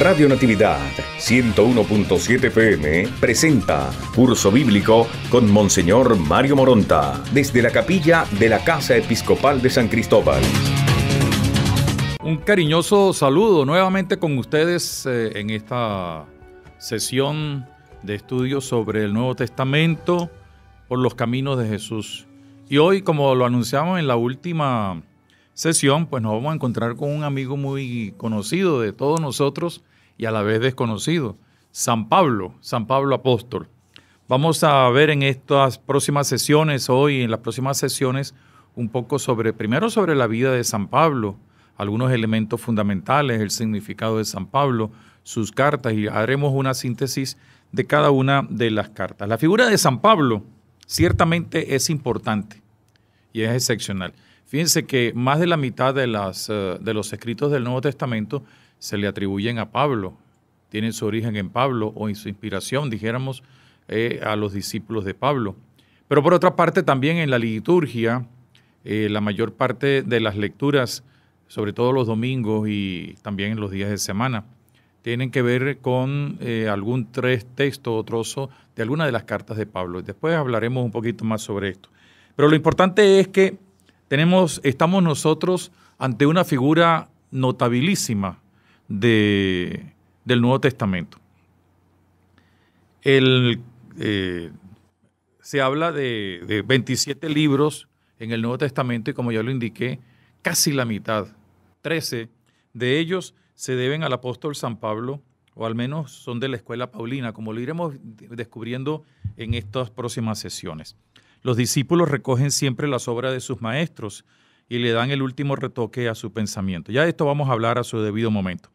Radio Natividad 101.7 PM presenta Curso Bíblico con Monseñor Mario Moronta desde la capilla de la Casa Episcopal de San Cristóbal. Un cariñoso saludo nuevamente con ustedes eh, en esta sesión de estudio sobre el Nuevo Testamento por los caminos de Jesús. Y hoy, como lo anunciamos en la última sesión, pues nos vamos a encontrar con un amigo muy conocido de todos nosotros, y a la vez desconocido, San Pablo, San Pablo apóstol. Vamos a ver en estas próximas sesiones, hoy en las próximas sesiones, un poco sobre, primero sobre la vida de San Pablo, algunos elementos fundamentales, el significado de San Pablo, sus cartas y haremos una síntesis de cada una de las cartas. La figura de San Pablo ciertamente es importante y es excepcional. Fíjense que más de la mitad de, las, eh, de los escritos del Nuevo Testamento se le atribuyen a Pablo, tienen su origen en Pablo o en su inspiración, dijéramos, eh, a los discípulos de Pablo. Pero por otra parte, también en la liturgia, eh, la mayor parte de las lecturas, sobre todo los domingos y también en los días de semana, tienen que ver con eh, algún tres texto o trozo de alguna de las cartas de Pablo. Después hablaremos un poquito más sobre esto. Pero lo importante es que tenemos, estamos nosotros ante una figura notabilísima del Nuevo Testamento. Eh, se habla de, de 27 libros en el Nuevo Testamento y como ya lo indiqué, casi la mitad, 13 de ellos se deben al apóstol San Pablo, o al menos son de la escuela paulina, como lo iremos descubriendo en estas próximas sesiones. Los discípulos recogen siempre las obras de sus maestros y le dan el último retoque a su pensamiento. Ya de esto vamos a hablar a su debido momento.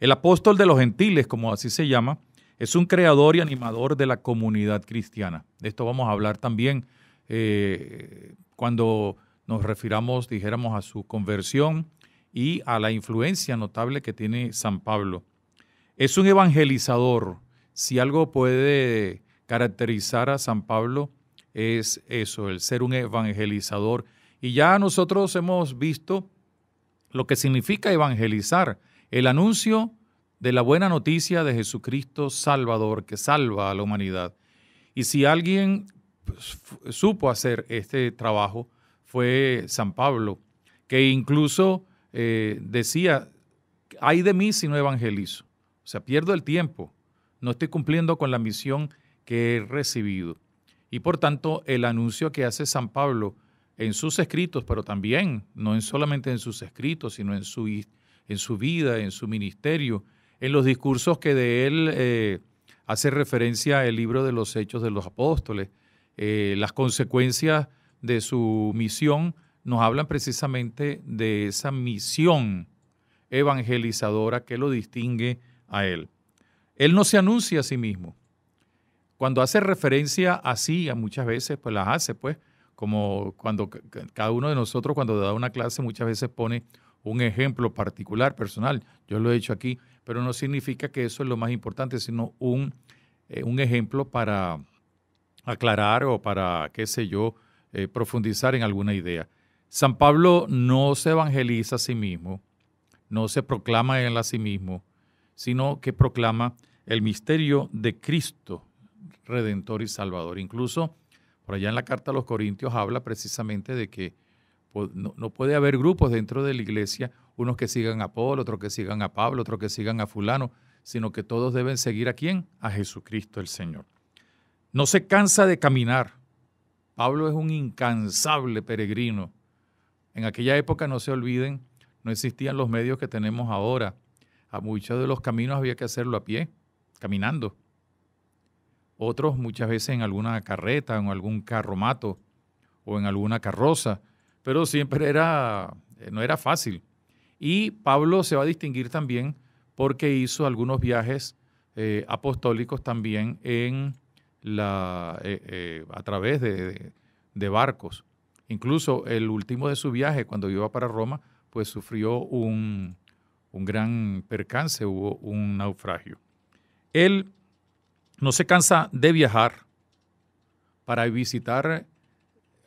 El apóstol de los gentiles, como así se llama, es un creador y animador de la comunidad cristiana. De esto vamos a hablar también eh, cuando nos refiramos, dijéramos, a su conversión y a la influencia notable que tiene San Pablo. Es un evangelizador. Si algo puede caracterizar a San Pablo es eso, el ser un evangelizador. Y ya nosotros hemos visto lo que significa evangelizar el anuncio de la buena noticia de Jesucristo Salvador que salva a la humanidad. Y si alguien pues, supo hacer este trabajo fue San Pablo, que incluso eh, decía, hay de mí si no evangelizo, o sea, pierdo el tiempo, no estoy cumpliendo con la misión que he recibido. Y por tanto, el anuncio que hace San Pablo en sus escritos, pero también, no solamente en sus escritos, sino en su en su vida, en su ministerio, en los discursos que de él eh, hace referencia el libro de los Hechos de los Apóstoles. Eh, las consecuencias de su misión nos hablan precisamente de esa misión evangelizadora que lo distingue a él. Él no se anuncia a sí mismo. Cuando hace referencia así, a muchas veces, pues las hace, pues, como cuando cada uno de nosotros cuando da una clase muchas veces pone un ejemplo particular, personal, yo lo he hecho aquí, pero no significa que eso es lo más importante, sino un, eh, ejemplo para aclarar o para, qué sé yo, eh, profundizar en alguna idea. San Pablo no se evangeliza a sí mismo, no se proclama él a sí mismo, sino que proclama el misterio de Cristo, Redentor y Salvador. Incluso por allá en la carta a los Corintios habla precisamente de que no, puede haber grupos dentro de la iglesia, unos que sigan a Paul, otros que sigan a Pablo, otros que sigan a fulano, sino que todos deben seguir a quién? A Jesucristo el Señor. No se cansa de caminar. Pablo es un incansable peregrino. En aquella época, no se olviden, no existían los medios que tenemos ahora. A muchos de los caminos había que hacerlo a pie, caminando. Otros muchas veces en alguna carreta, en algún carromato o en alguna carroza pero siempre era, eh, no era fácil. Y Pablo se va a distinguir también porque hizo algunos viajes eh, apostólicos también en la, eh, a través de, barcos. Incluso el último de su viaje, cuando iba para Roma, pues sufrió un, un gran percance, hubo un naufragio. Él no se cansa de viajar para visitar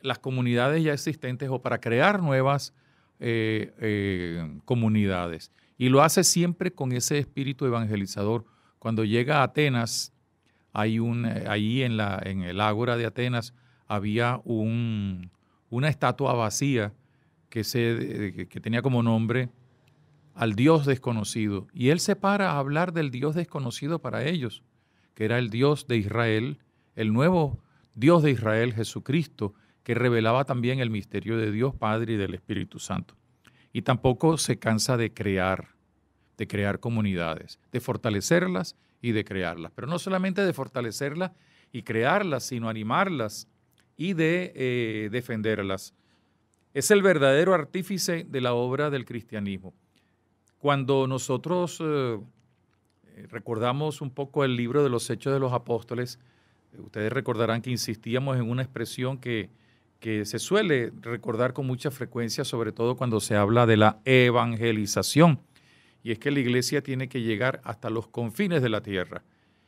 las comunidades ya existentes o para crear nuevas eh, eh, comunidades. Y lo hace siempre con ese espíritu evangelizador. Cuando llega a Atenas, hay un, eh, ahí en, la, en el ágora de Atenas había un, una estatua vacía que, se, que tenía como nombre al Dios desconocido. Y él se para a hablar del Dios desconocido para ellos, que era el Dios de Israel, el nuevo Dios de Israel, Jesucristo, que revelaba también el misterio de Dios Padre y del Espíritu Santo. Y tampoco se cansa de crear, de crear comunidades, de fortalecerlas y de crearlas. Pero no solamente de fortalecerlas y crearlas, sino animarlas y de eh, defenderlas. Es el verdadero artífice de la obra del cristianismo. Cuando nosotros eh, eh, recordamos un poco el libro de los Hechos de los Apóstoles, ustedes recordarán que insistíamos en una expresión que que se suele recordar con mucha frecuencia, sobre todo cuando se habla de la evangelización. Y es que la iglesia tiene que llegar hasta los confines de la tierra.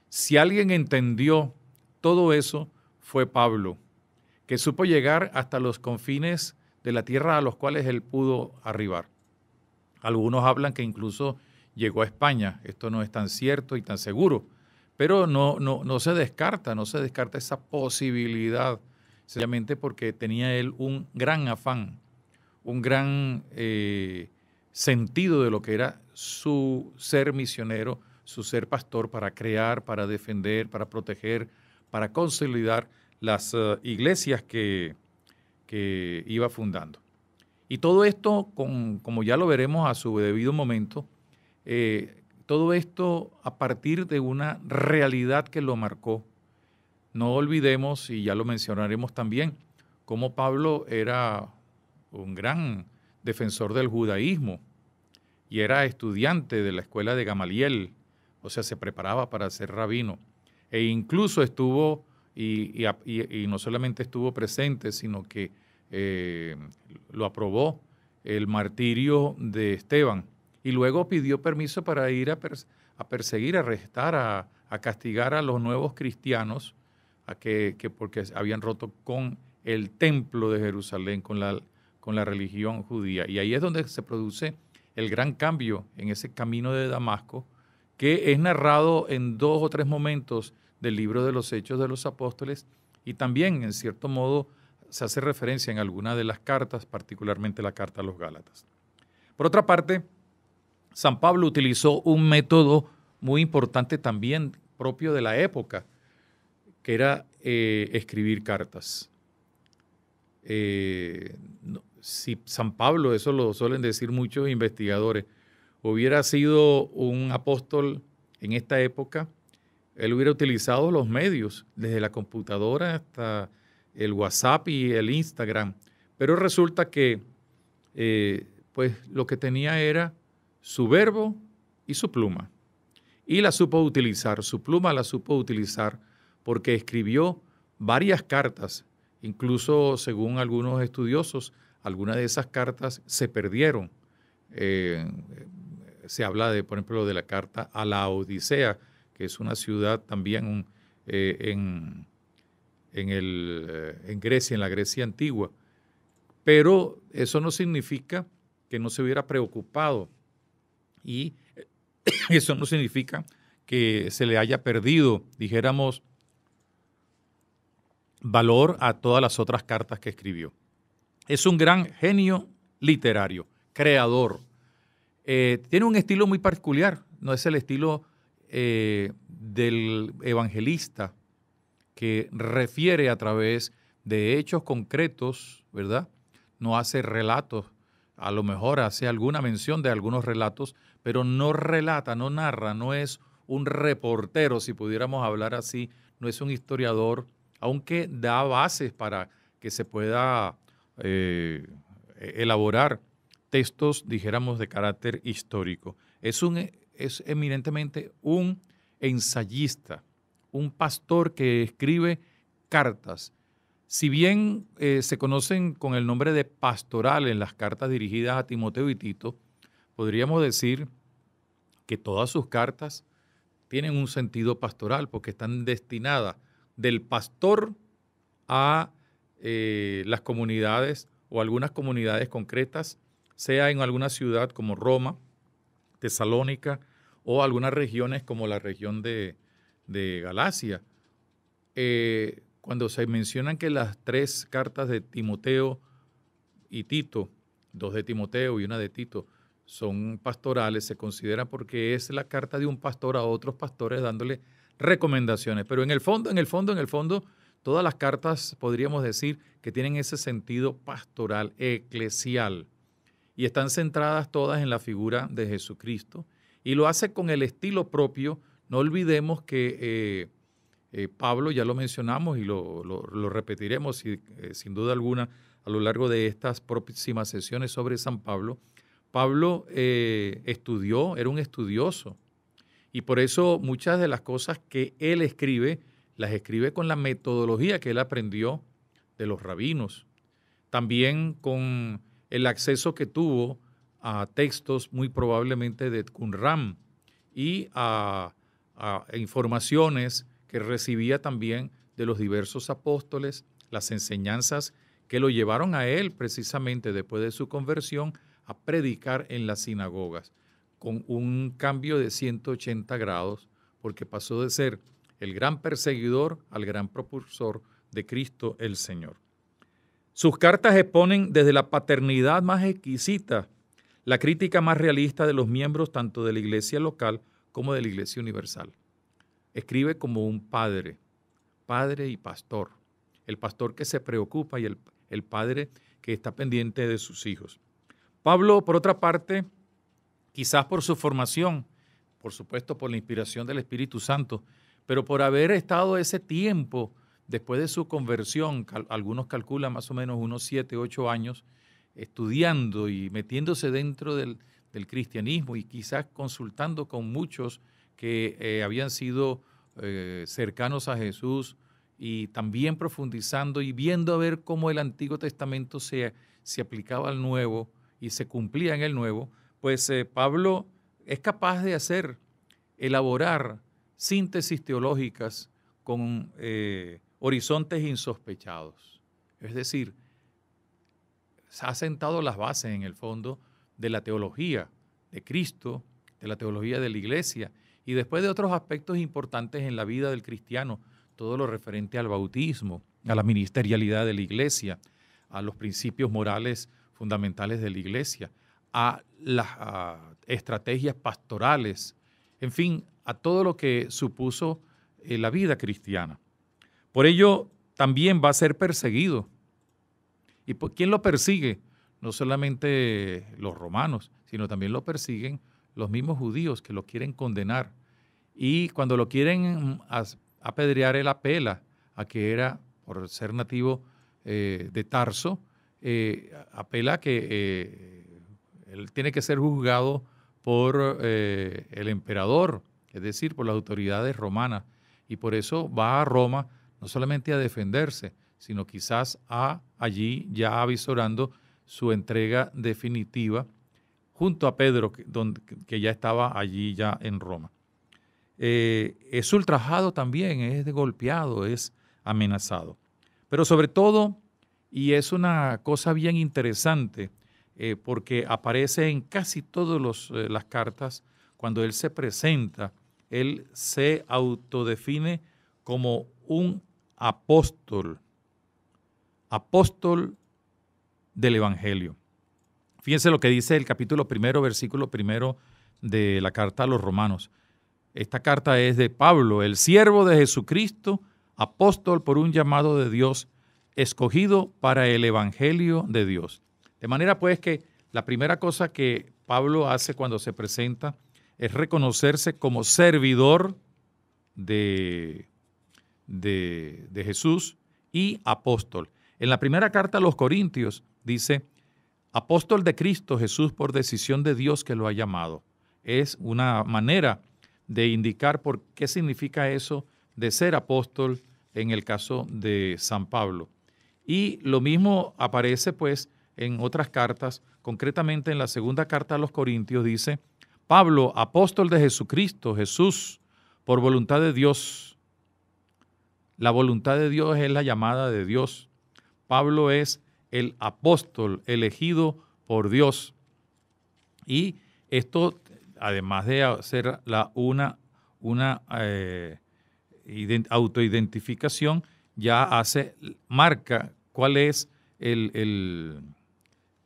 Si alguien entendió todo eso, fue Pablo, que supo llegar hasta los confines de la tierra a los cuales él pudo arribar. Algunos hablan que incluso llegó a España. Esto no es tan cierto y tan seguro, pero no, no, se descarta, no se descarta esa posibilidad sencillamente porque tenía él un gran afán, un gran eh, sentido de lo que era su ser misionero, su ser pastor para crear, para defender, para proteger, para consolidar las eh, iglesias que, iba fundando. Y todo esto, como ya lo veremos a su debido momento, eh, todo esto a partir de una realidad que lo marcó, no olvidemos, y ya lo mencionaremos también, cómo Pablo era un gran defensor del judaísmo y era estudiante de la escuela de Gamaliel, o sea, se preparaba para ser rabino. E incluso estuvo, y, no solamente estuvo presente, sino que eh, lo aprobó el martirio de Esteban. Y luego pidió permiso para ir a, perseguir, arrestar, a castigar a los nuevos cristianos que, porque habían roto con el templo de Jerusalén, con la, con la religión judía. Y ahí es donde se produce el gran cambio en ese camino de Damasco, que es narrado en dos o tres momentos del libro de los Hechos de los Apóstoles y también, en cierto modo, se hace referencia en alguna de las cartas, particularmente la carta a los Gálatas. Por otra parte, San Pablo utilizó un método muy importante también propio de la época, era eh, escribir cartas. Eh, si San Pablo, eso lo suelen decir muchos investigadores, hubiera sido un apóstol en esta época, él hubiera utilizado los medios, desde la computadora hasta el WhatsApp y el Instagram. Pero resulta que eh, pues lo que tenía era su verbo y su pluma. Y la supo utilizar, su pluma la supo utilizar porque escribió varias cartas, incluso según algunos estudiosos, algunas de esas cartas se perdieron. Eh, se habla, de, por ejemplo, de la carta a la Odisea, que es una ciudad también eh, en, eh, en Grecia, en la Grecia antigua. Pero eso no significa que no se hubiera preocupado y eso no significa que se le haya perdido, dijéramos, valor a todas las otras cartas que escribió. Es un gran genio literario, creador. Eh, tiene un estilo muy particular, no es el estilo eh, del evangelista que refiere a través de hechos concretos, ¿verdad? No hace relatos, a lo mejor hace alguna mención de algunos relatos, pero no relata, no narra, no es un reportero, si pudiéramos hablar así, no es un historiador, aunque da bases para que se pueda eh, elaborar textos, dijéramos, de carácter histórico. Es, un, es eminentemente un ensayista, un pastor que escribe cartas. Si bien eh, se conocen con el nombre de pastoral en las cartas dirigidas a Timoteo y Tito, podríamos decir que todas sus cartas tienen un sentido pastoral porque están destinadas del pastor a eh, las comunidades o algunas comunidades concretas, sea en alguna ciudad como Roma, Tesalónica o algunas regiones como la región de, Galacia. Eh, cuando se mencionan que las tres cartas de Timoteo y Tito, dos de Timoteo y una de Tito, son pastorales, se considera porque es la carta de un pastor a otros pastores dándole recomendaciones. Pero en el fondo, en el fondo, en el fondo, todas las cartas podríamos decir que tienen ese sentido pastoral, eclesial, y están centradas todas en la figura de Jesucristo. Y lo hace con el estilo propio. No olvidemos que eh, eh, Pablo, ya lo mencionamos y lo, repetiremos eh, sin duda alguna a lo largo de estas próximas sesiones sobre San Pablo, Pablo estudió, era un estudioso, y por eso muchas de las cosas que él escribe, las escribe con la metodología que él aprendió de los rabinos. También con el acceso que tuvo a textos muy probablemente de Qumran y a informaciones que recibía también de los diversos apóstoles, las enseñanzas que lo llevaron a él precisamente después de su conversión a predicar en las sinagogas con un cambio de 180 grados, porque pasó de ser el gran perseguidor al gran propulsor de Cristo el Señor. Sus cartas exponen desde la paternidad más exquisita la crítica más realista de los miembros tanto de la iglesia local como de la iglesia universal. Escribe como un padre, padre y pastor, el pastor que se preocupa y el, el padre que está pendiente de sus hijos. Pablo, por otra parte, quizás por su formación, por supuesto por la inspiración del Espíritu Santo, pero por haber estado ese tiempo después de su conversión, algunos calculan más o menos unos siete, ocho años, estudiando y metiéndose dentro del, cristianismo y quizás consultando con muchos que eh, habían sido eh, cercanos a Jesús y también profundizando y viendo a ver cómo el Antiguo Testamento se, se aplicaba al Nuevo y se cumplía en el Nuevo, pues eh, Pablo es capaz de hacer, elaborar síntesis teológicas con eh, horizontes insospechados. Es decir, se ha sentado las bases en el fondo de la teología de Cristo, de la teología de la iglesia y después de otros aspectos importantes en la vida del cristiano, todo lo referente al bautismo, a la ministerialidad de la iglesia, a los principios morales fundamentales de la iglesia, a las estrategias pastorales, en fin, a todo lo que supuso eh, la vida cristiana. Por ello, también va a ser perseguido. ¿Y quién lo persigue? No solamente los romanos, sino también lo persiguen los mismos judíos que lo quieren condenar. Y cuando lo quieren mm, apedrear, él apela a que era, por ser nativo eh, de Tarso, eh, apela a que él tiene que ser juzgado por eh, el emperador, es decir, por las autoridades romanas. Y por eso va a Roma no solamente a defenderse, sino quizás a allí ya avisorando su entrega definitiva junto a Pedro, que, ya estaba allí ya en Roma. Eh, es ultrajado también, es golpeado, es amenazado. Pero sobre todo, y es una cosa bien interesante, eh, porque aparece en casi todas eh, las cartas, cuando él se presenta, él se autodefine como un apóstol, apóstol del Evangelio. Fíjense lo que dice el capítulo primero, versículo primero de la carta a los romanos. Esta carta es de Pablo, el siervo de Jesucristo, apóstol por un llamado de Dios, escogido para el Evangelio de Dios. De manera pues que la primera cosa que Pablo hace cuando se presenta es reconocerse como servidor de, de, Jesús y apóstol. En la primera carta a los Corintios dice, apóstol de Cristo Jesús por decisión de Dios que lo ha llamado. Es una manera de indicar por qué significa eso de ser apóstol en el caso de San Pablo. Y lo mismo aparece pues en otras cartas, concretamente en la segunda carta a los Corintios, dice, Pablo, apóstol de Jesucristo, Jesús, por voluntad de Dios. La voluntad de Dios es la llamada de Dios. Pablo es el apóstol elegido por Dios. Y esto, además de ser la, una, una eh, autoidentificación, ya hace, marca cuál es el, el,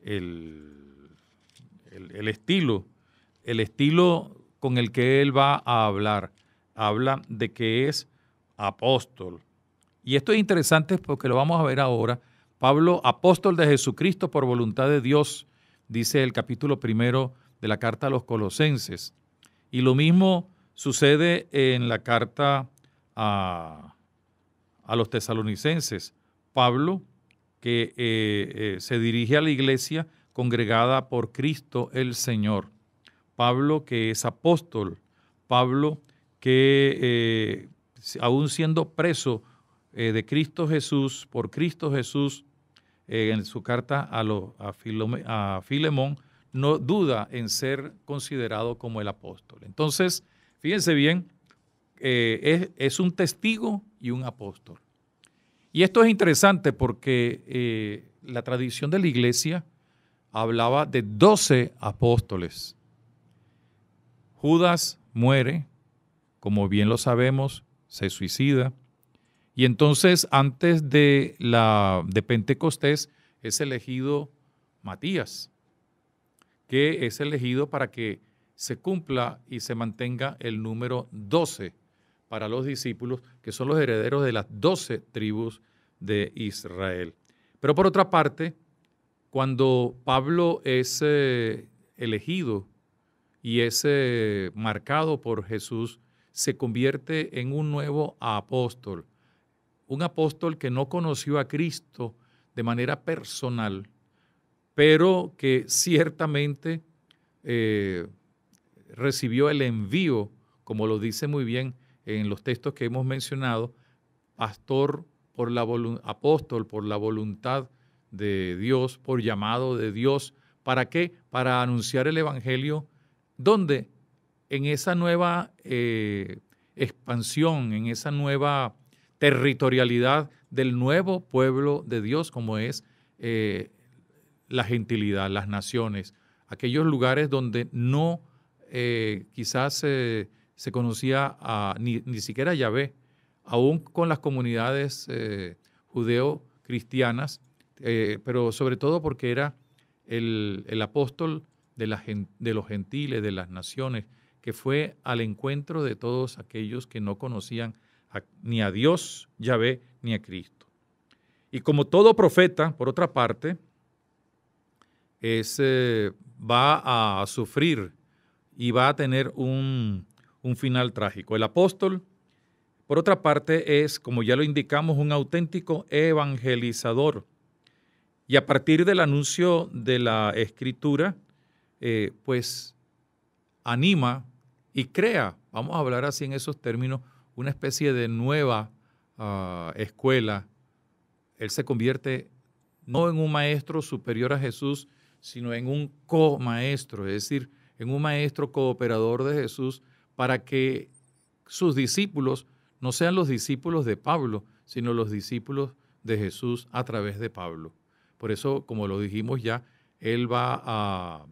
el, estilo, el estilo con el que él va a hablar. Habla de que es apóstol. Y esto es interesante porque lo vamos a ver ahora. Pablo, apóstol de Jesucristo por voluntad de Dios, dice el capítulo primero de la carta a los colosenses. Y lo mismo sucede en la carta a, a los tesalonicenses. Pablo, que eh, eh, se dirige a la iglesia congregada por Cristo el Señor. Pablo que es apóstol, Pablo que eh, aún siendo preso de Cristo Jesús, por Cristo Jesús, en su carta a, lo, a, a Filemón, no duda en ser considerado como el apóstol. Entonces, fíjense bien, es, un testigo y un apóstol. Y esto es interesante porque eh, la tradición de la iglesia hablaba de doce apóstoles. Judas muere, como bien lo sabemos, se suicida. Y entonces antes de, la, de Pentecostés es elegido Matías, que es elegido para que se cumpla y se mantenga el número 12 para los discípulos, que son los herederos de las doce tribus de Israel. Pero por otra parte, cuando Pablo es eh, elegido y es eh, marcado por Jesús, se convierte en un nuevo apóstol, un apóstol que no conoció a Cristo de manera personal, pero que ciertamente eh, recibió el envío, como lo dice muy bien en los textos que hemos mencionado, pastor por la apóstol por la voluntad de Dios, por llamado de Dios, ¿para qué? Para anunciar el evangelio, donde en esa nueva eh, expansión, en esa nueva territorialidad del nuevo pueblo de Dios, como es eh, la gentilidad, las naciones, aquellos lugares donde no eh, quizás se conocía ni, siquiera siquiera Yahvé, aún con las comunidades eh, judeo-cristianas, eh, pero sobre todo porque era el, apóstol de, de los gentiles, de las naciones, que fue al encuentro de todos aquellos que no conocían ni a Dios, Yahvé, ni a Cristo. Y como todo profeta, por otra parte, eh, va a sufrir y va a tener un, un final trágico. El apóstol, por otra parte, es, como ya lo indicamos, un auténtico evangelizador. Y a partir del anuncio de la escritura, eh, pues anima y crea, vamos a hablar así en esos términos, una especie de nueva ah, escuela. Él se convierte no en un maestro superior a Jesús, sino en un co-maestro, es decir, en un maestro cooperador de Jesús para que sus discípulos no sean los discípulos de Pablo, sino los discípulos de Jesús a través de Pablo. Por eso, como lo dijimos ya, él va a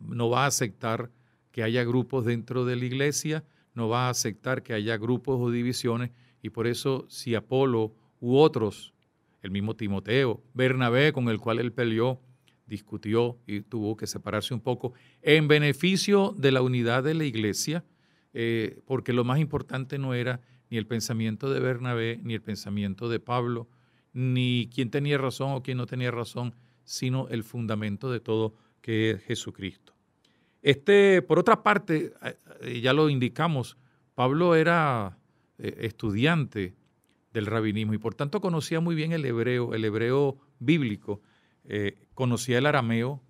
no va a aceptar que haya grupos dentro de la iglesia, no va a aceptar que haya grupos o divisiones, y por eso si Apolo u otros, el mismo Timoteo, Bernabé con el cual él peleó, discutió y tuvo que separarse un poco en beneficio de la unidad de la iglesia, eh, porque lo más importante no era ni el pensamiento de Bernabé, ni el pensamiento de Pablo, ni quién tenía razón o quién no tenía razón, sino el fundamento de todo que es Jesucristo. Este, por otra parte, ya lo indicamos, Pablo era eh, estudiante del rabinismo y por tanto conocía muy bien el hebreo, el hebreo bíblico. Eh, conocía el arameo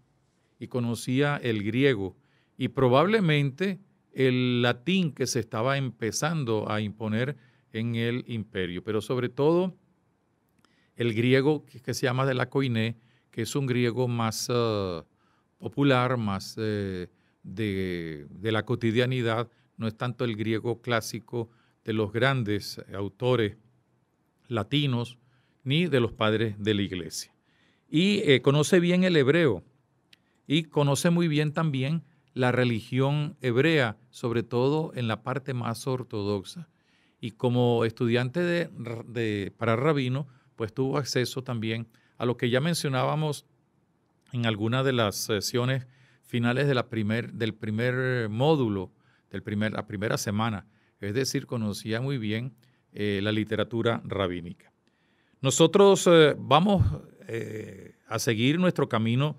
y conocía el griego y probablemente el latín que se estaba empezando a imponer en el imperio, pero sobre todo el griego que se llama de la coiné, que es un griego más eh, popular, más eh, de, la cotidianidad, no es tanto el griego clásico de los grandes autores latinos ni de los padres de la iglesia y eh, conoce bien el hebreo y conoce muy bien también la religión hebrea, sobre todo en la parte más ortodoxa. Y como estudiante de, para rabino, pues tuvo acceso también a lo que ya mencionábamos en alguna de las sesiones finales del primer módulo, del primer, la primera semana. Es decir, conocía muy bien eh, la literatura rabínica. Nosotros eh, vamos eh, a seguir nuestro camino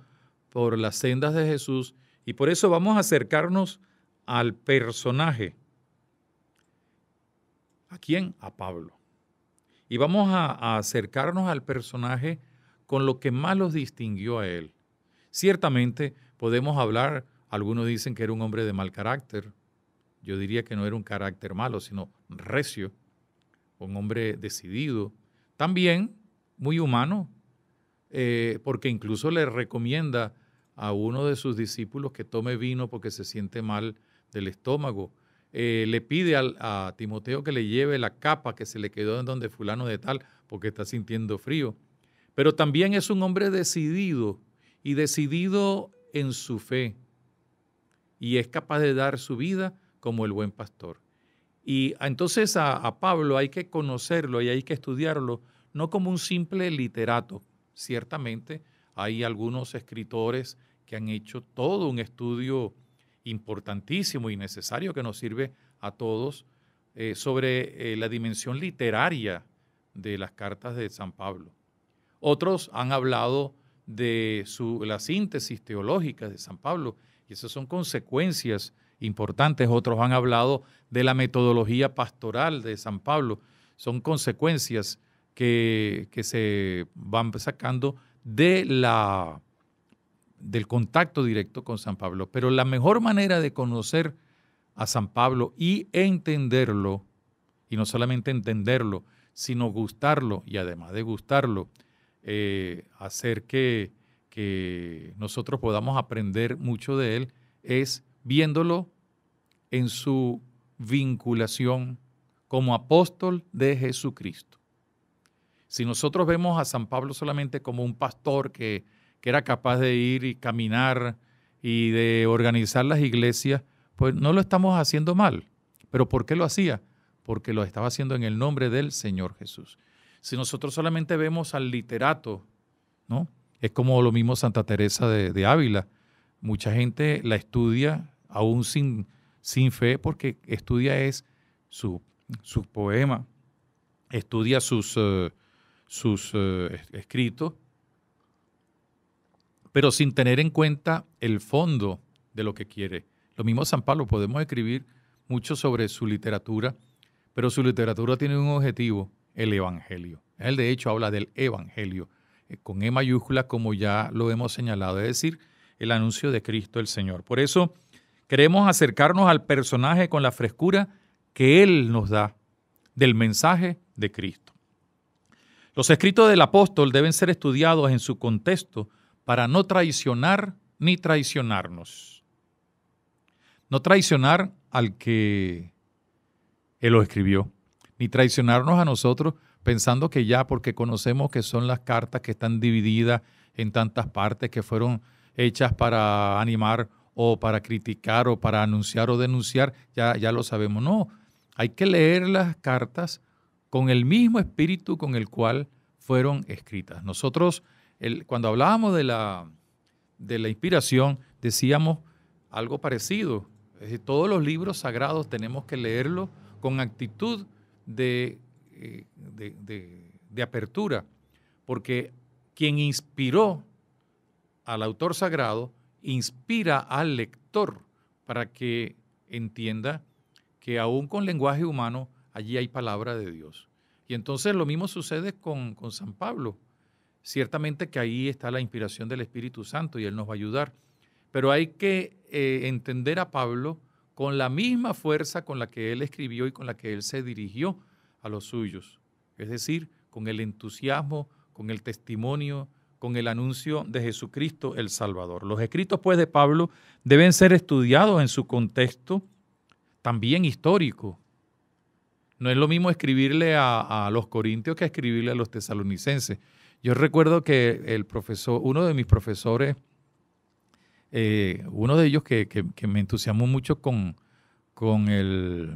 por las sendas de Jesús y por eso vamos a acercarnos al personaje. ¿A quién? A Pablo. Y vamos a, a acercarnos al personaje con lo que más los distinguió a él. Ciertamente podemos hablar, algunos dicen que era un hombre de mal carácter, yo diría que no era un carácter malo, sino recio, un hombre decidido, también muy humano, eh, porque incluso le recomienda a uno de sus discípulos que tome vino porque se siente mal del estómago. Eh, le pide a Timoteo que le lleve la capa que se le quedó en donde fulano de tal porque está sintiendo frío. Pero también es un hombre decidido y decidido en su fe y es capaz de dar su vida como el buen pastor. Y entonces a Pablo hay que conocerlo y hay que estudiarlo no como un simple literato, ciertamente hay algunos escritores que han hecho todo un estudio importantísimo y necesario que nos sirve a todos eh, sobre eh, la dimensión literaria de las cartas de San Pablo. Otros han hablado de la síntesis teológica de San Pablo y esas son consecuencias importantes. Otros han hablado de la metodología pastoral de San Pablo. Son consecuencias que, se van sacando de la, del contacto directo con San Pablo. Pero la mejor manera de conocer a San Pablo y entenderlo, y no solamente entenderlo, sino gustarlo, y además de gustarlo, eh, hacer que nosotros podamos aprender mucho de él, es viéndolo en su vinculación como apóstol de Jesucristo. Si nosotros vemos a San Pablo solamente como un pastor que, era capaz de ir y caminar y de organizar las iglesias, pues no lo estamos haciendo mal. ¿Pero por qué lo hacía? Porque lo estaba haciendo en el nombre del Señor Jesús. Si nosotros solamente vemos al literato, ¿no? Es como lo mismo Santa Teresa de, Ávila. Mucha gente la estudia aún sin, sin fe porque estudia es su, poema, estudia sus, eh, sus eh, escritos, pero sin tener en cuenta el fondo de lo que quiere. Lo mismo San Pablo, podemos escribir mucho sobre su literatura, pero su literatura tiene un objetivo, el Evangelio. Él de hecho habla del Evangelio, eh, con E mayúscula como ya lo hemos señalado, es decir, el anuncio de Cristo el Señor. Por eso queremos acercarnos al personaje con la frescura que Él nos da del mensaje de Cristo. Los escritos del apóstol deben ser estudiados en su contexto para no traicionar ni traicionarnos. No traicionar al que él lo escribió, ni traicionarnos a nosotros pensando que ya porque conocemos que son las cartas que están divididas en tantas partes que fueron hechas para animar o para criticar o para anunciar o denunciar, ya, ya lo sabemos. No, hay que leer las cartas con el mismo espíritu con el cual fueron escritas. Nosotros, cuando hablábamos de la, de la inspiración, decíamos algo parecido. todos los libros sagrados tenemos que leerlos con actitud eh, de, de apertura, porque quien inspiró al autor sagrado inspira al lector para que entienda que aún con lenguaje humano allí hay palabra de Dios. Y entonces lo mismo sucede con, San Pablo. Ciertamente que ahí está la inspiración del Espíritu Santo y Él nos va a ayudar. Pero hay que eh, entender a Pablo con la misma fuerza con la que él escribió y con la que él se dirigió a los suyos. Es decir, con el entusiasmo, con el testimonio, con el anuncio de Jesucristo el Salvador. Los escritos, pues, de Pablo deben ser estudiados en su contexto también histórico, no es lo mismo escribirle a, los corintios que escribirle a los tesalonicenses. Yo recuerdo que el profesor, uno de mis profesores, eh, uno de ellos que, me entusiasmó mucho con, con el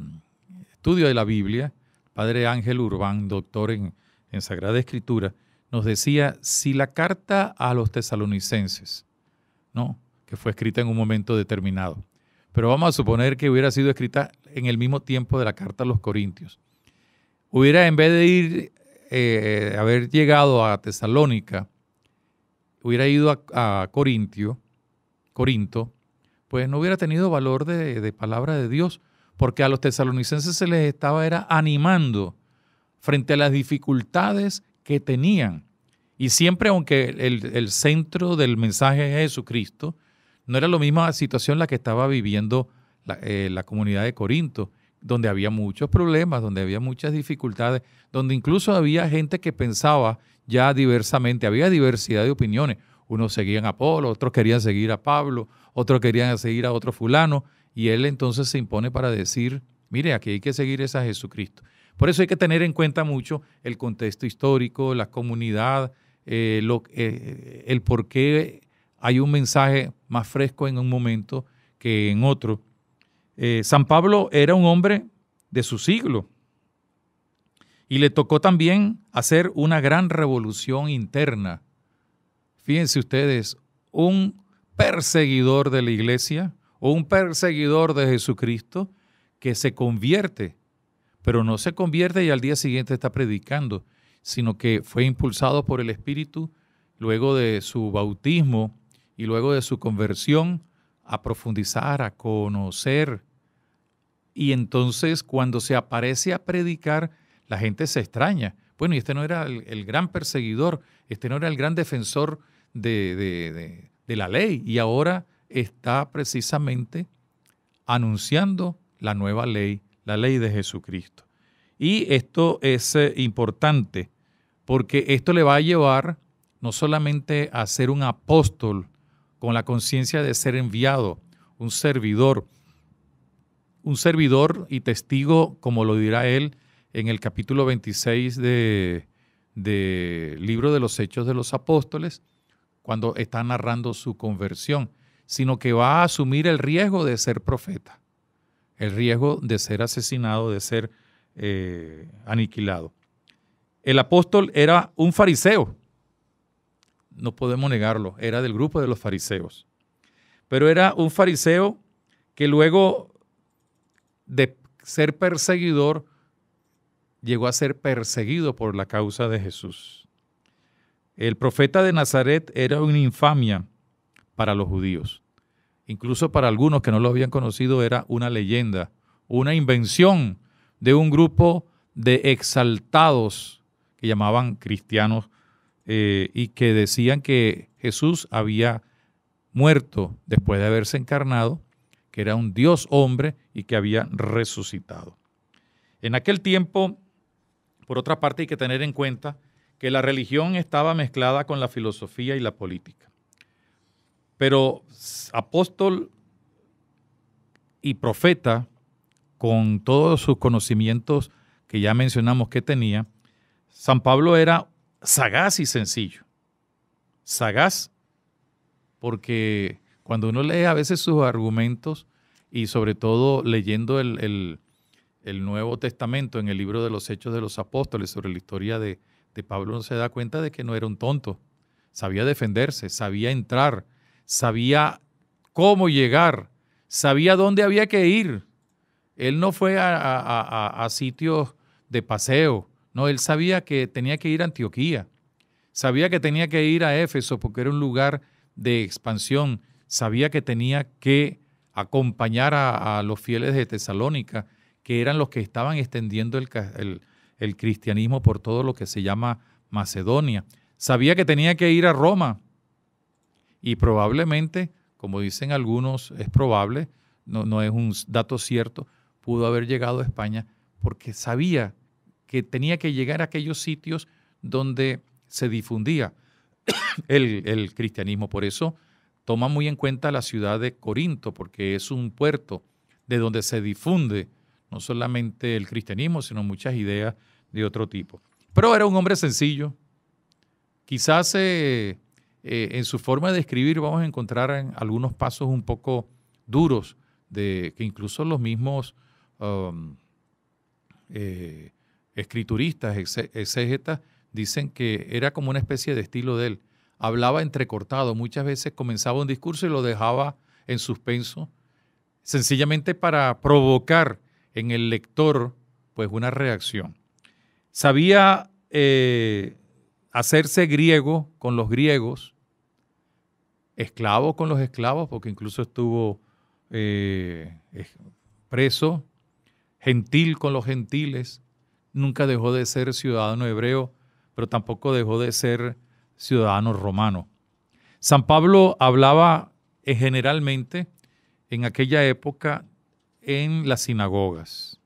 estudio de la Biblia, padre Ángel Urbán, doctor en, en Sagrada Escritura, nos decía, si la carta a los tesalonicenses, ¿no? que fue escrita en un momento determinado, pero vamos a suponer que hubiera sido escrita en el mismo tiempo de la carta a los Corintios. Hubiera, en vez de ir, eh, haber llegado a Tesalónica, hubiera ido a, Corintio, Corinto, pues no hubiera tenido valor de, palabra de Dios, porque a los tesalonicenses se les estaba era animando frente a las dificultades que tenían. Y siempre, aunque el, el, centro del mensaje es Jesucristo, no era la misma situación la que estaba viviendo eh, la, comunidad de Corinto, donde había muchos problemas, donde había muchas dificultades, donde incluso había gente que pensaba ya diversamente, había diversidad de opiniones. Unos seguían a Apolo, otros querían seguir a Pablo, otros querían seguir a otro fulano, y él entonces se impone para decir, mire, aquí hay que seguir a Jesucristo. Por eso hay que tener en cuenta mucho el contexto histórico, la comunidad, eh, lo, eh, el por qué hay un mensaje más fresco en un momento que en otro. Eh, San Pablo era un hombre de su siglo y le tocó también hacer una gran revolución interna. Fíjense ustedes, un perseguidor de la iglesia o un perseguidor de Jesucristo que se convierte, pero no se convierte y al día siguiente está predicando, sino que fue impulsado por el Espíritu luego de su bautismo y luego de su conversión a profundizar, a conocer. Y entonces cuando se aparece a predicar, la gente se extraña. Bueno, y este no era el, gran perseguidor, este no era el gran defensor de la ley. Y ahora está precisamente anunciando la nueva ley, la ley de Jesucristo. Y esto es eh, importante porque esto le va a llevar no solamente a ser un apóstol, con la conciencia de ser enviado, un servidor, un servidor y testigo, como lo dirá él en el capítulo 26 de, libro de los Hechos de los Apóstoles, cuando está narrando su conversión, sino que va a asumir el riesgo de ser profeta, el riesgo de ser asesinado, de ser eh, aniquilado. El apóstol era un fariseo, no podemos negarlo, era del grupo de los fariseos. Pero era un fariseo que luego de ser perseguidor, llegó a ser perseguido por la causa de Jesús. El profeta de Nazaret era una infamia para los judíos. Incluso para algunos que no lo habían conocido era una leyenda, una invención de un grupo de exaltados que llamaban cristianos eh, y que decían que Jesús había muerto después de haberse encarnado, que era un Dios hombre y que había resucitado. En aquel tiempo, por otra parte, hay que tener en cuenta que la religión estaba mezclada con la filosofía y la política. Pero apóstol y profeta, con todos sus conocimientos que ya mencionamos que tenía, San Pablo era sagaz y sencillo. Sagaz, porque cuando uno lee a veces sus argumentos y sobre todo leyendo el, Nuevo Testamento en el libro de los Hechos de los Apóstoles sobre la historia de, Pablo, uno se da cuenta de que no era un tonto. Sabía defenderse, sabía entrar, sabía cómo llegar, sabía dónde había que ir. Él no fue a sitios de paseo, no, él sabía que tenía que ir a Antioquía, sabía que tenía que ir a Éfeso porque era un lugar de expansión, sabía que tenía que acompañar a, los fieles de Tesalónica, que eran los que estaban extendiendo el, cristianismo por todo lo que se llama Macedonia. Sabía que tenía que ir a Roma y probablemente, como dicen algunos, es probable, no, no es un dato cierto, pudo haber llegado a España porque sabía que tenía que llegar a aquellos sitios donde se difundía el, cristianismo. Por eso toma muy en cuenta la ciudad de Corinto, porque es un puerto de donde se difunde no solamente el cristianismo, sino muchas ideas de otro tipo. Pero era un hombre sencillo. Quizás eh, eh, en su forma de escribir vamos a encontrar algunos pasos un poco duros, de que incluso los mismos um, eh, escrituristas, exégetas, dicen que era como una especie de estilo de él. Hablaba entrecortado, muchas veces comenzaba un discurso y lo dejaba en suspenso, sencillamente para provocar en el lector pues una reacción. Sabía eh, hacerse griego con los griegos, esclavo con los esclavos, porque incluso estuvo eh, preso, gentil con los gentiles, nunca dejó de ser ciudadano hebreo, pero tampoco dejó de ser ciudadano romano. San Pablo hablaba eh, generalmente en aquella época en las sinagogas,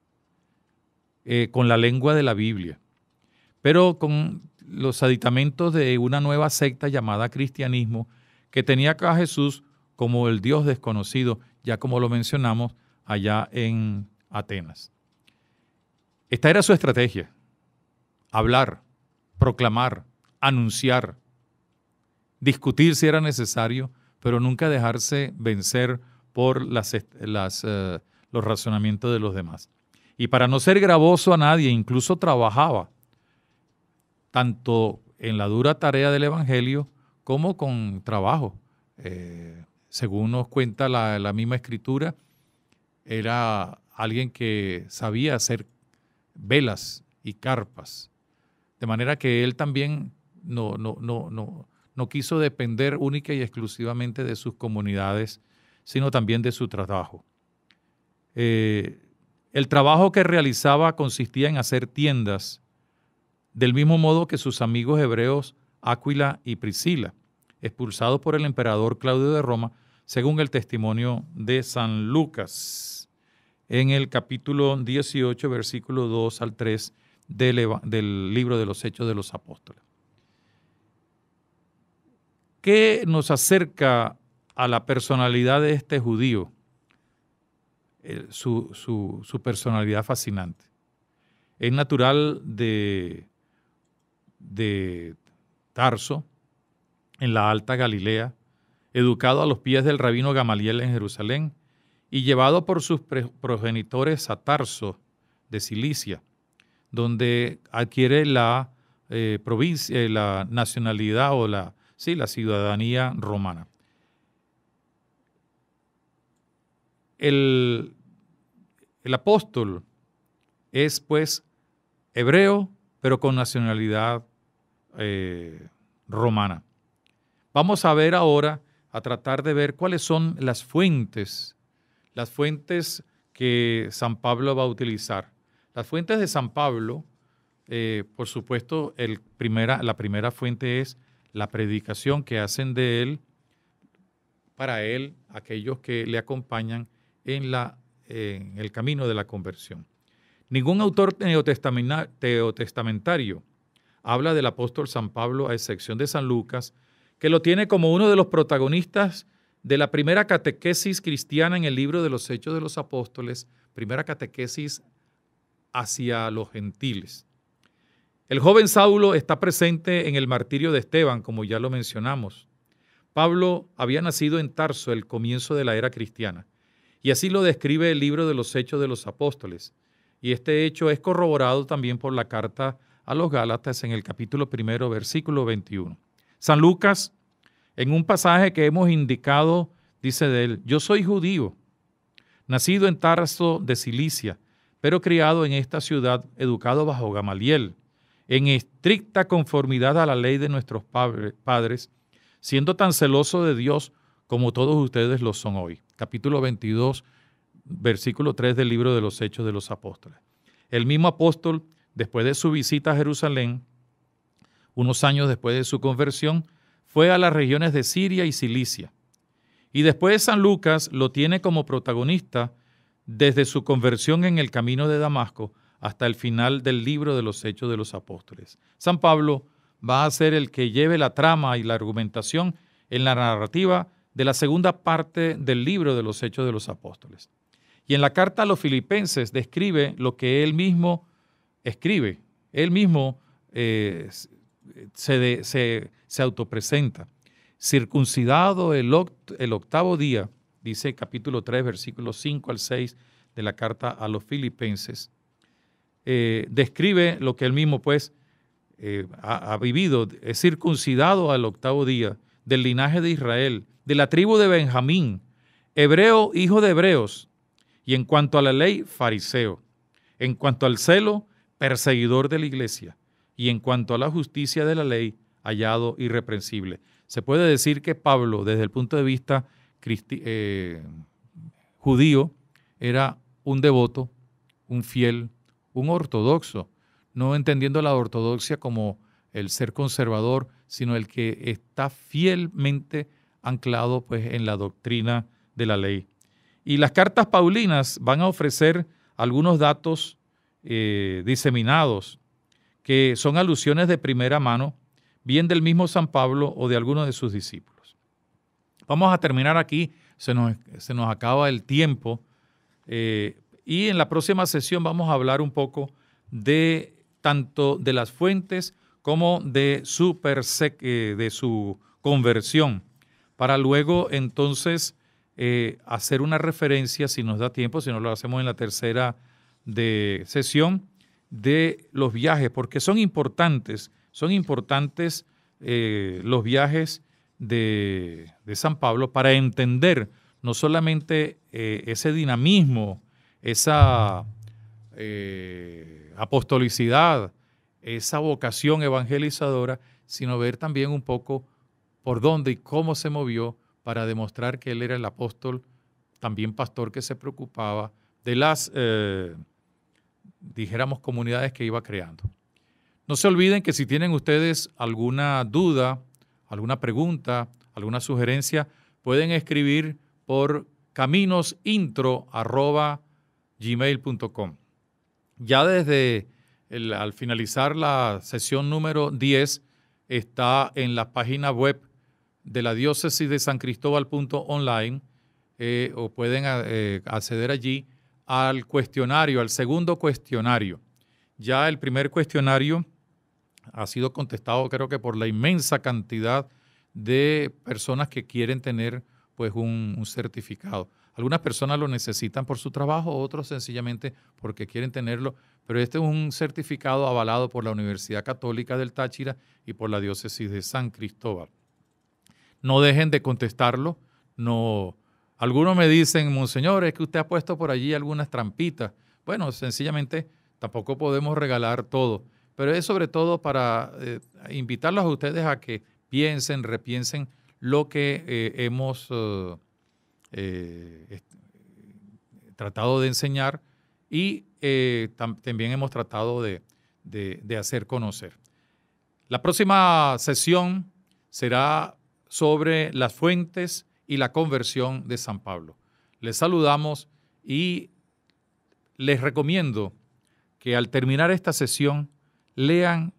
eh, con la lengua de la Biblia, pero con los aditamentos de una nueva secta llamada cristianismo, que tenía a Jesús como el Dios desconocido, ya como lo mencionamos allá en Atenas. Esta era su estrategia. Hablar, proclamar, anunciar, discutir si era necesario, pero nunca dejarse vencer por las, eh, los razonamientos de los demás. Y para no ser gravoso a nadie, incluso trabajaba, tanto en la dura tarea del Evangelio como con trabajo. Eh, según nos cuenta la, la misma escritura, era alguien que sabía hacer velas y carpas. De manera que él también no, no, no, no, no quiso depender única y exclusivamente de sus comunidades, sino también de su trabajo. Eh, el trabajo que realizaba consistía en hacer tiendas, del mismo modo que sus amigos hebreos Áquila y Priscila, expulsados por el emperador Claudio de Roma, según el testimonio de San Lucas en el capítulo 18, versículo 2 al 3 del, libro de los Hechos de los Apóstoles. ¿Qué nos acerca a la personalidad de este judío? Eh, su, su personalidad fascinante. Es natural de, de Tarso, en la Alta Galilea, educado a los pies del rabino Gamaliel en Jerusalén, y llevado por sus progenitores a Tarso de Cilicia, donde adquiere la, eh, provincia, eh, la nacionalidad o la, la ciudadanía romana. El, el apóstol es pues hebreo, pero con nacionalidad eh, romana. Vamos a ver ahora, a tratar de ver cuáles son las fuentes las fuentes que San Pablo va a utilizar. Las fuentes de San Pablo, eh, por supuesto, el primera, la primera fuente es la predicación que hacen de él para él aquellos que le acompañan en, la, en el camino de la conversión. Ningún autor teotestamentario habla del apóstol San Pablo, a excepción de San Lucas, que lo tiene como uno de los protagonistas de la primera catequesis cristiana en el libro de los Hechos de los Apóstoles, primera catequesis hacia los gentiles. El joven Saulo está presente en el martirio de Esteban, como ya lo mencionamos. Pablo había nacido en Tarso, el comienzo de la era cristiana, y así lo describe el libro de los Hechos de los Apóstoles. Y este hecho es corroborado también por la carta a los Gálatas en el capítulo primero, versículo 21. San Lucas en un pasaje que hemos indicado, dice de él, yo soy judío, nacido en Tarso de Cilicia, pero criado en esta ciudad, educado bajo Gamaliel, en estricta conformidad a la ley de nuestros padres, siendo tan celoso de Dios como todos ustedes lo son hoy. Capítulo 22, versículo 3 del libro de los Hechos de los Apóstoles. El mismo apóstol, después de su visita a Jerusalén, unos años después de su conversión, fue a las regiones de Siria y Cilicia. Y después San Lucas lo tiene como protagonista desde su conversión en el camino de Damasco hasta el final del libro de los Hechos de los Apóstoles. San Pablo va a ser el que lleve la trama y la argumentación en la narrativa de la segunda parte del libro de los Hechos de los Apóstoles. Y en la carta a los filipenses describe lo que él mismo escribe. Él mismo eh, se se autopresenta. Circuncidado el, octavo día, dice capítulo 3, versículos 5 al 6 de la carta a los filipenses, eh, describe lo que él mismo pues eh, ha, ha, vivido, es circuncidado al octavo día, del linaje de Israel, de la tribu de Benjamín, hebreo, hijo de hebreos, y en cuanto a la ley, fariseo, en cuanto al celo, perseguidor de la iglesia, y en cuanto a la justicia de la ley, hallado irreprensible. Se puede decir que Pablo, desde el punto de vista eh, judío, era un devoto, un fiel, un ortodoxo, no entendiendo la ortodoxia como el ser conservador, sino el que está fielmente anclado pues, en la doctrina de la ley. Y las cartas paulinas van a ofrecer algunos datos eh, diseminados que son alusiones de primera mano bien del mismo San Pablo o de alguno de sus discípulos. Vamos a terminar aquí, se nos, acaba el tiempo eh, y en la próxima sesión vamos a hablar un poco de tanto de las fuentes como de su, eh, de su conversión, para luego entonces eh, hacer una referencia, si nos da tiempo, si no lo hacemos en la tercera sesión, de los viajes, porque son importantes son importantes eh, los viajes de, San Pablo para entender no solamente eh, ese dinamismo, esa eh, apostolicidad, esa vocación evangelizadora, sino ver también un poco por dónde y cómo se movió para demostrar que él era el apóstol, también pastor que se preocupaba de las, dijéramos, comunidades que iba creando. No se olviden que si tienen ustedes alguna duda, alguna pregunta, alguna sugerencia, pueden escribir por caminosintro.gmail.com. Ya desde al finalizar la sesión número 10, está en la página web de la diócesis de San Cristóbal eh, o pueden eh, acceder allí al cuestionario, al segundo cuestionario. Ya el primer cuestionario ha sido contestado creo que por la inmensa cantidad de personas que quieren tener pues un, certificado. Algunas personas lo necesitan por su trabajo, otros sencillamente porque quieren tenerlo, pero este es un certificado avalado por la Universidad Católica del Táchira y por la Diócesis de San Cristóbal. No dejen de contestarlo, no algunos me dicen, "Monseñor, es que usted ha puesto por allí algunas trampitas." Bueno, sencillamente tampoco podemos regalar todo pero es sobre todo para eh, invitarlos a ustedes a que piensen, repiensen lo que eh, hemos eh, tratado de enseñar y también hemos tratado de hacer conocer. La próxima sesión será sobre las fuentes y la conversión de San Pablo. Les saludamos y les recomiendo que al terminar esta sesión lean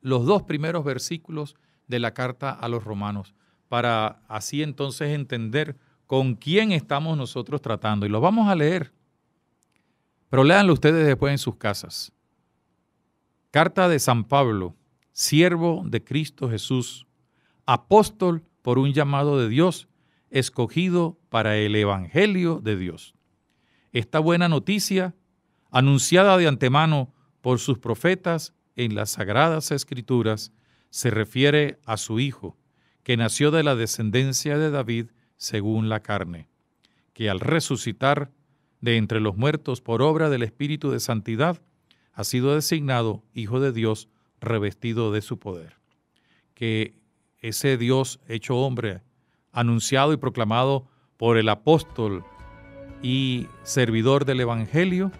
los dos primeros versículos de la carta a los romanos para así entonces entender con quién estamos nosotros tratando. Y lo vamos a leer, pero léanlo ustedes después en sus casas. Carta de San Pablo, siervo de Cristo Jesús, apóstol por un llamado de Dios, escogido para el Evangelio de Dios. Esta buena noticia, anunciada de antemano por sus profetas en las Sagradas Escrituras se refiere a su Hijo, que nació de la descendencia de David según la carne, que al resucitar de entre los muertos por obra del Espíritu de Santidad, ha sido designado Hijo de Dios revestido de su poder. Que ese Dios hecho hombre, anunciado y proclamado por el apóstol y servidor del Evangelio,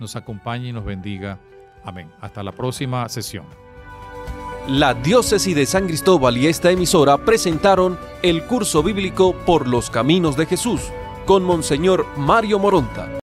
nos acompañe y nos bendiga Amén. Hasta la próxima sesión. La diócesis de San Cristóbal y esta emisora presentaron el curso bíblico Por los Caminos de Jesús con Monseñor Mario Moronta.